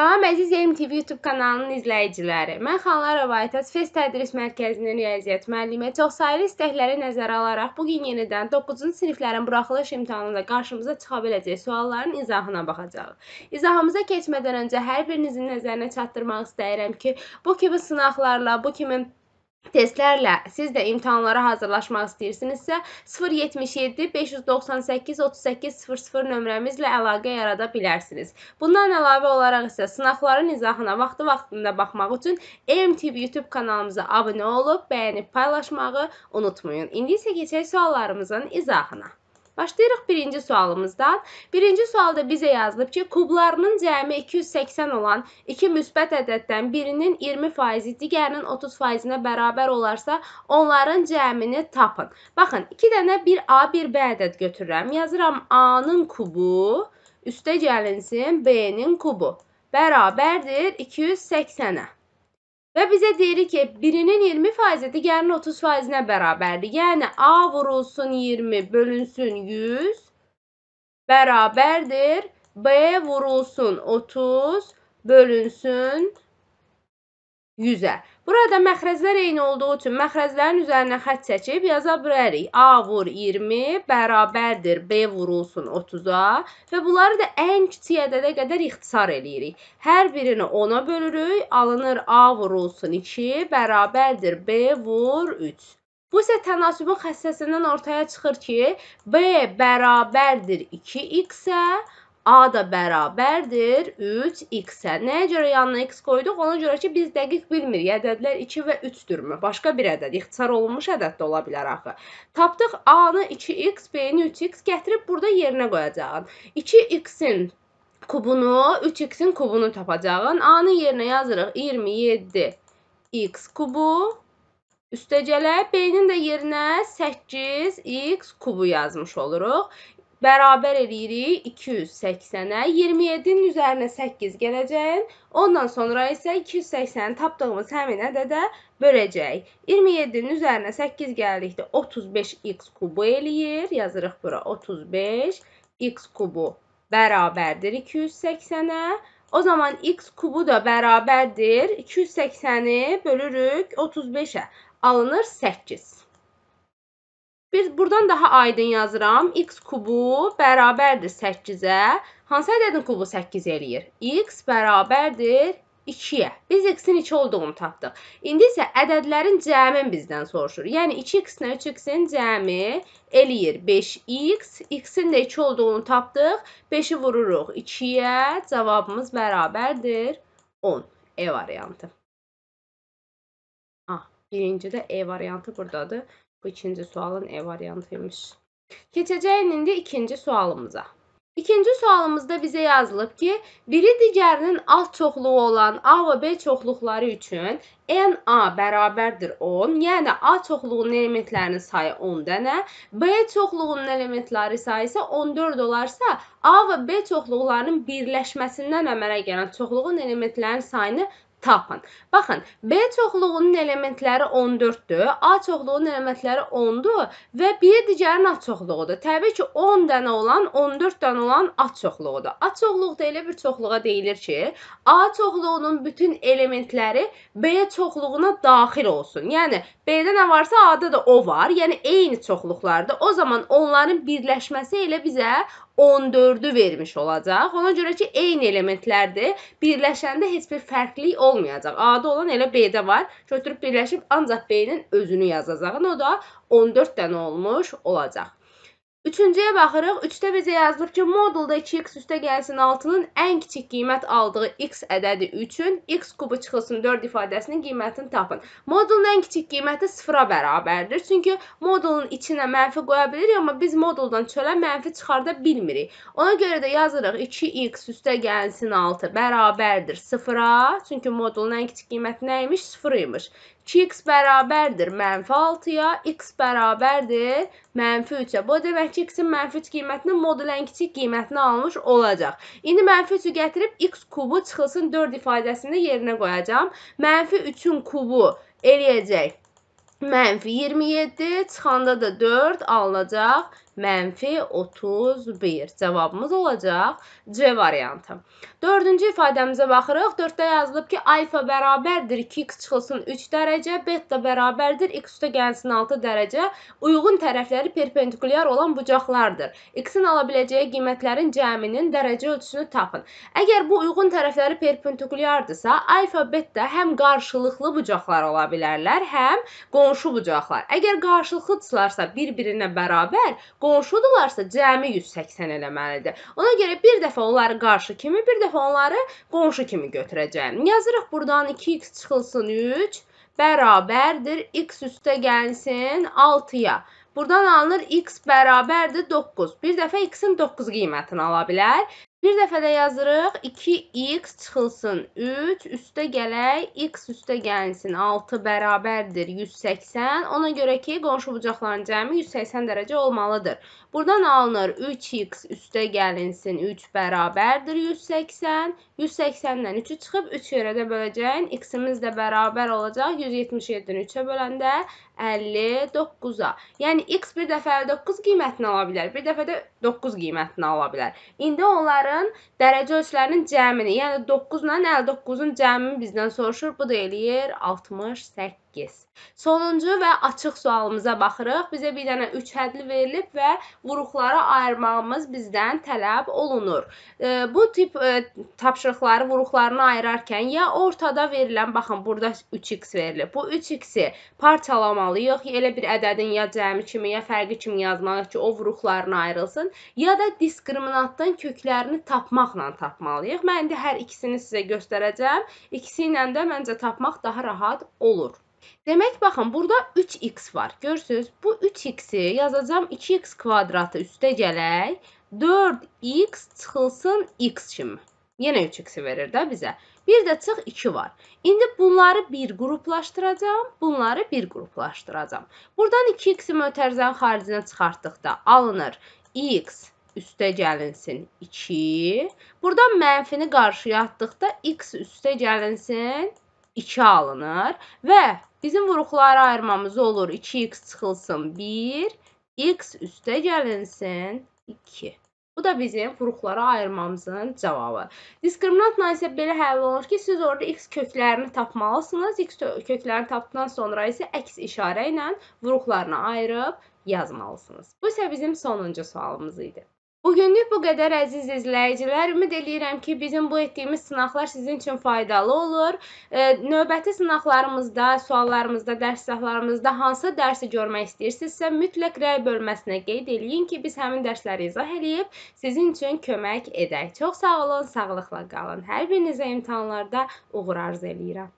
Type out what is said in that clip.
Salam əziz MTV YouTube kanalının izləyiciləri. Mən Xanlar Rəvayətəs Fest Tədris Mərkəzinin riyaziyyat müəllimi çoxsaylı istəkləri nəzərə alaraq bu gün yenidən 9-cu siniflərin buraxılış imtahanında qarşımıza çıxa biləcək sualların izahına baxacağıq. İzahımıza keçmədən öncə hər birinizin nəzərinə çatdırmaq istəyirəm ki, bu kimi sınaqlarla, bu kimi Testlərlə siz də imtahanlara hazırlaşmaq istəyirsinizsə 077 598 38 00 nömrəmizlə əlaqə yarada bilərsiniz. Bundan əlavə olaraq isə sınaqların izahına vaxtı-vaxtında baxmaq üçün EMTV YouTube kanalımıza abunə olub, bəyənib paylaşmağı unutmayın. İndi isə keçək suallarımızın izahına. Başlayırıq birinci sualımızdan. Birinci sualda bizə yazılıb ki, kublarının cəmi 280 olan iki müsbət ədəddən birinin 20%-i, digərinin 30%-nə bərabər olarsa, onların cəmini tapın. Baxın, 2 dənə bir A, bir B ədəd götürürəm. Yazıram A-nın kubu üstə gəlinsin B-nin kubu bərabərdir 280-ə. Ve bize dedi ki birinin 20 faizi diğerinin 30 faizine beraberdir. Yani A vurulsun 20 bölünsün 100 beraberdir. B vurulsun 30 bölünsün 100-ə. Burada məxrəclər eyni olduğu üçün məxrəclərin üzərinə xətt çəkib yaza bilərik. A vur 20 bərabərdir B vurulsun 30-a və bunları da ən kiçik ədədə qədər ixtisar eləyirik. Hər birini 10-a bölürük, alınır A vurulsun 2 bərabərdir B vur 3. Bu isə tənasübün xəssəsindən ortaya çıxır ki, B bərabərdir 2x-ə A da bərabərdir 3x-ə. Nəyə görə yanına x qoyduq? Ona görə ki, biz dəqiq bilmirik. Ədədlər 2 və 3-dürmü? Başqa bir ədəd, ixtisar olunmuş ədəd də ola bilər axı. Tapdıq A-nı 2x, B-ni 3x gətirib burada yerinə qoyacağın. 2x-in kubunu, 3x-in kubunu tapacağın. A-nın yerinə yazırıq 27x kubu. Üstəcələ B-nin də yerinə 8x kubu yazmış oluruq bərabər eləyirik 280-ə. 27-nin üzərinə 8 gələcək. Ondan sonra isə 280-i tapdığımız həmin ədədə böləcək. 27-nin üzərinə 8 gəldikdə 35x kubu eləyir. Yazırıq bura 35 x kubu bərabərdir 280-ə. O zaman x kubu da bərabərdir 280-i bölürük 35-ə. Alınır 8. Bir burdan daha aydın yazıram. X kubu bərabərdir 8-ə. Hansı ədədin kubu 8 eləyir? X bərabərdir 2-yə. Biz x-in 2 olduğunu tapdıq. İndi isə ədədlərin cəmin bizdən soruşur. Yəni 2x-lə 3x-in cəmi eləyir 5x. X-in də 2 olduğunu tapdıq. 5-i vururuq 2-yə. Cavabımız bərabərdir 10. E variantı. Ah, birinci də E variantı burdadır. Bu ikinci sualın E variantıymış. Keçəcək indi ikinci sualımıza. İkinci sualımızda bizə yazılıb ki, biri digərinin alt çoxluğu olan A və B çoxluqları üçün NA bərabərdir 10, yəni A çoxluğunun elementlərinin sayı 10 dənə, B çoxluğunun elementləri sayı isə 14 olarsa, A və B çoxluqlarının birləşməsindən əmələ gələn çoxluğun elementlərinin sayını tapın. Baxın, B çoxluğunun elementləri 14-dür, A çoxluğunun elementləri 10-dur və bir digərin A çoxluğudur. Təbii ki, 10 dənə olan 14 dənə olan A çoxluğudur. A çoxluğu da elə bir çoxluğa deyilir ki, A çoxluğunun bütün elementləri B çoxluğuna daxil olsun. Yəni B-də nə varsa A-da da o var. Yəni eyni çoxluqlardır. O zaman onların birləşməsi elə bizə 14-ü vermiş olacaq. Ona görə ki, eyni elementlərdir. Birləşəndə heç bir fərqlilik olmayacaq. A-da olan elə B-də var. Götürüb birləşib ancaq B-nin özünü yazacağıq. O da 14 dənə olmuş olacaq. Üçüncüyə baxırıq. 3-də bizə yazılıb ki, modulda 2x üstə gəlsin 6-nın ən kiçik qiymət aldığı x ədədi üçün x kubu çıxılsın 4 ifadəsinin qiymətini tapın. Modulun ən kiçik qiyməti 0-a bərabərdir. Çünki modulun içinə mənfi qoya bilirik, amma biz moduldan çölə mənfi çıxarda bilmirik. Ona görə də yazırıq 2x üstə gəlsin 6 bərabərdir 0-a. Çünki modulun ən kiçik qiyməti nə imiş? 0 imiş. 2x bərabərdir mənfi 6-ya, x bərabərdir mənfi 3-ə. Bu demək demək ki, x-in mənfi 3 qiymətini modulenkiçi qiymətinə almış olacaq. İndi mənfi 3-ü gətirib x kubu çıxılsın 4 ifadəsini yerinə qoyacağam. Mənfi 3-ün kubu eləyəcək mənfi 27, çıxanda da 4 alınacaq mənfi 31 cavabımız olacaq C variantı. Dördüncü ifadəmizə baxırıq. 4-də yazılıb ki, alfa bərabərdir 2x çıxılsın 3 dərəcə, beta bərabərdir x üstə gəlsin 6 dərəcə. Uyğun tərəfləri perpendikulyar olan bucaqlardır. X-in ala biləcəyi qiymətlərin cəminin dərəcə ölçüsünü tapın. Əgər bu uyğun tərəfləri perpendikulyardırsa, alfa beta həm qarşılıqlı bucaqlar ola bilərlər, həm qonşu bucaqlar. Əgər qarşılıqlıdırlarsa, bir-birinə bərabər qonşu qonşudularsa cəmi 180 eləməlidir. Ona görə bir dəfə onları qarşı kimi, bir dəfə onları qonşu kimi götürəcəyəm. Yazırıq burdan 2x çıxılsın 3 bərabərdir x üstə gəlsin 6-ya. Burdan alınır x bərabərdir 9. Bir dəfə x-in 9 qiymətini ala bilər. Bir dəfə də yazırıq 2x çıxılsın 3 üstə gələk x üstə gəlinsin 6 bərabərdir 180. Ona görə ki, qonşu bucaqların cəmi 180 dərəcə olmalıdır. Buradan alınır 3x üstə gəlinsin 3 bərabərdir 180. 180-dən 3-ü çıxıb 3 yerə də böləcəyin. x-imiz də bərabər olacaq 177-ni 3-ə böləndə 59-a. Yəni x bir dəfə 9 qiymətini ala bilər, bir dəfə də 9 qiymətini ala bilər. İndi onları onların dərəcə ölçülərinin cəmini, yəni 9 ilə 59-un cəmini bizdən soruşur. Bu da eləyir 68. 8. Sonuncu və açıq sualımıza baxırıq. Bizə bir dənə 3 hədli verilib və vuruqları ayırmağımız bizdən tələb olunur. E, bu tip e, tapşırıqları vuruqlarını ayırarkən ya ortada verilən, baxın, burada 3x verilib. Bu 3x-i parçalamalıyıq. Elə bir ədədin ya cəmi kimi, ya fərqi kimi yazmalıyıq ki, o vuruqlarına ayrılsın, ya da diskriminantdan köklərini tapmaqla tapmalıyıq. Mən indi hər ikisini sizə göstərəcəm. İkisi ilə də məncə tapmaq daha rahat olur. Demək baxın, burada 3x var. Görürsüz? Bu 3x-i yazacağam 2x kvadratı üstə gələk 4x çıxılsın x kimi. Yenə 3x-i verir də bizə. Bir də çıx 2 var. İndi bunları bir qruplaşdıracağam, bunları bir qruplaşdıracağam. Burdan 2x-i mötərizənin xaricinə çıxartdıqda alınır x üstə gəlinsin 2. Burdan mənfini qarşıya atdıqda x üstə gəlinsin 2 alınır və bizim vuruqları ayırmamız olur. 2x çıxılsın 1, x üstə gəlinsin 2. Bu da bizim vuruqlara ayırmamızın cavabı. Diskriminantla isə belə həll olunur ki, siz orada x köklərini tapmalısınız. X köklərini tapdıqdan sonra isə əks işarə ilə vuruqlarını ayırıb yazmalısınız. Bu isə bizim sonuncu sualımız idi. Bugünlük bu qədər əziz izləyicilər. Ümid eləyirəm ki, bizim bu etdiyimiz sınaqlar sizin üçün faydalı olur. E, növbəti sınaqlarımızda, suallarımızda, dərs sahələrimizdə hansı dərsi görmək istəyirsinizsə, mütləq rəy bölməsinə qeyd eləyin ki, biz həmin dərsləri izah eləyib sizin üçün kömək edək. Çox sağ olun, sağlıqla qalın. Hər birinizə imtahanlarda uğur arzu eləyirəm.